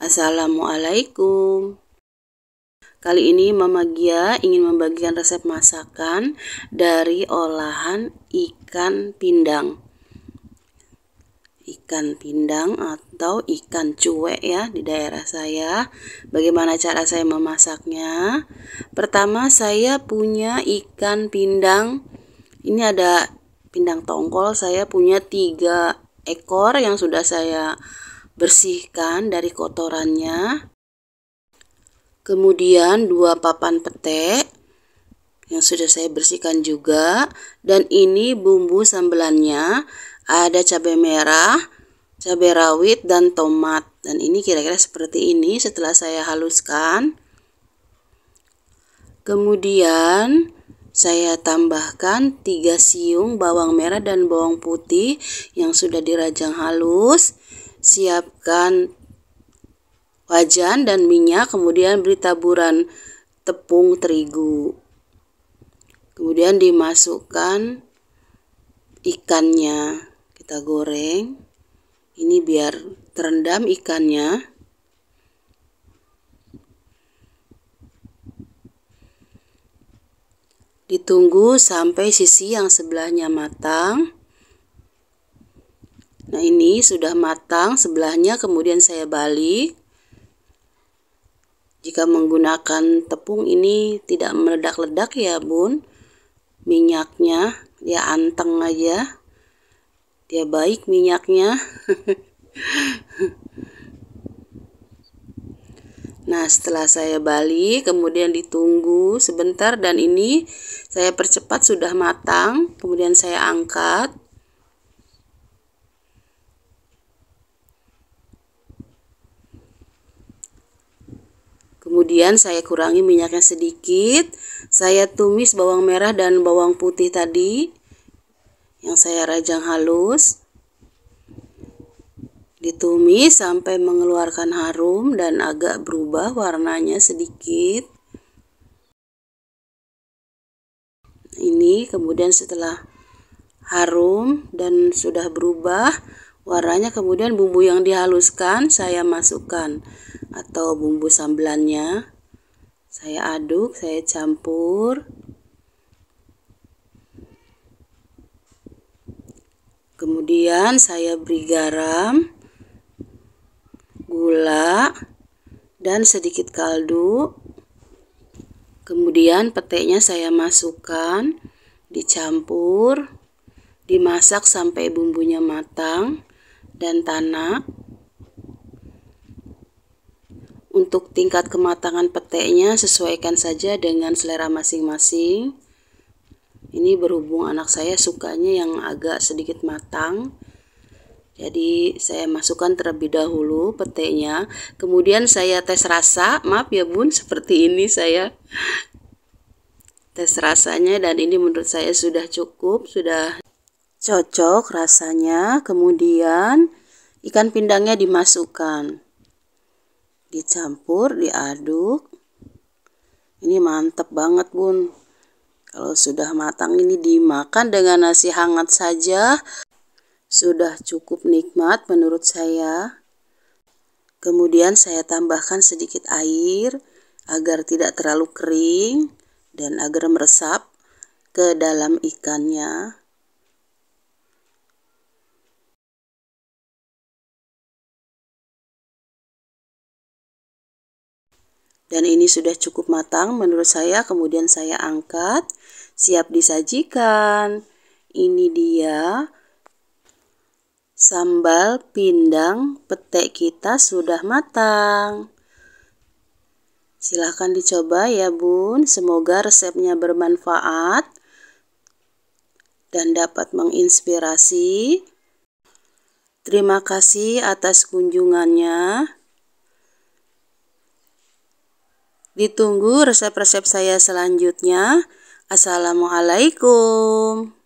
Assalamualaikum. Kali ini Mama Gia ingin membagikan resep masakan dari olahan ikan pindang. Ikan pindang atau ikan cuek ya di daerah saya. Bagaimana cara saya memasaknya? Pertama saya punya ikan pindang. Ini ada pindang tongkol, saya punya tiga ekor yang sudah saya bersihkan dari kotorannya. Kemudian dua papan petek yang sudah saya bersihkan juga dan ini bumbu sambelannya ada cabai merah, cabai rawit dan tomat. Dan ini kira-kira seperti ini setelah saya haluskan. Kemudian saya tambahkan 3 siung bawang merah dan bawang putih yang sudah dirajang halus siapkan wajan dan minyak, kemudian beri taburan tepung terigu. Kemudian dimasukkan ikannya, kita goreng. Ini biar terendam ikannya. Ditunggu sampai sisi yang sebelahnya matang. Nah ini sudah matang sebelahnya kemudian saya balik. Jika menggunakan tepung ini tidak meledak-ledak ya bun. Minyaknya ya anteng aja. Dia baik minyaknya. Nah, setelah saya balik, kemudian ditunggu sebentar dan ini saya percepat sudah matang, kemudian saya angkat. Kemudian saya kurangi minyaknya sedikit. Saya tumis bawang merah dan bawang putih tadi yang saya rajang halus. Ditumis sampai mengeluarkan harum dan agak berubah warnanya sedikit. Ini kemudian setelah harum dan sudah berubah, warnanya kemudian bumbu yang dihaluskan saya masukkan atau bumbu sambelannya saya aduk saya campur kemudian saya beri garam gula dan sedikit kaldu kemudian peteknya saya masukkan dicampur dimasak sampai bumbunya matang dan tanah. Untuk tingkat kematangan peteknya sesuaikan saja dengan selera masing-masing. Ini berhubung anak saya sukanya yang agak sedikit matang. Jadi saya masukkan terlebih dahulu peteknya. Kemudian saya tes rasa. Maaf ya bun, seperti ini saya tes rasanya dan ini menurut saya sudah cukup, sudah cocok rasanya kemudian ikan pindangnya dimasukkan dicampur diaduk ini mantep banget bun kalau sudah matang ini dimakan dengan nasi hangat saja sudah cukup nikmat menurut saya kemudian saya tambahkan sedikit air agar tidak terlalu kering dan agar meresap ke dalam ikannya Dan ini sudah cukup matang menurut saya. Kemudian saya angkat, siap disajikan. Ini dia sambal pindang petek kita sudah matang. Silahkan dicoba ya bun, semoga resepnya bermanfaat dan dapat menginspirasi. Terima kasih atas kunjungannya. Ditunggu resep-resep saya selanjutnya. Assalamualaikum.